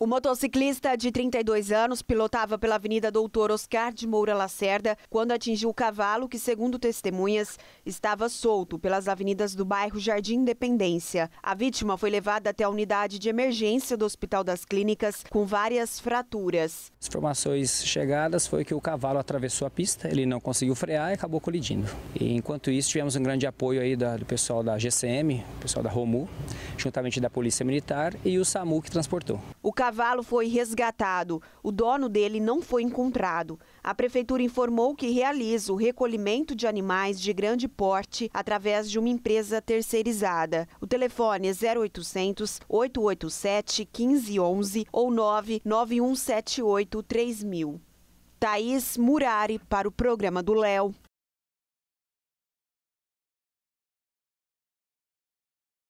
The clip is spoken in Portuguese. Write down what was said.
O motociclista de 32 anos pilotava pela Avenida Doutor Oscar de Moura Lacerda quando atingiu o cavalo que, segundo testemunhas, estava solto pelas avenidas do bairro Jardim Independência. A vítima foi levada até a unidade de emergência do Hospital das Clínicas com várias fraturas. As informações chegadas foi que o cavalo atravessou a pista, ele não conseguiu frear e acabou colidindo. E, enquanto isso, tivemos um grande apoio aí do pessoal da GCM, pessoal da Romu, juntamente da Polícia Militar e o SAMU que transportou. O cavalo foi resgatado. O dono dele não foi encontrado. A prefeitura informou que realiza o recolhimento de animais de grande porte através de uma empresa terceirizada. O telefone é 0800 887 1511 ou 99178 3000. Thaís Murari para o programa do Léo.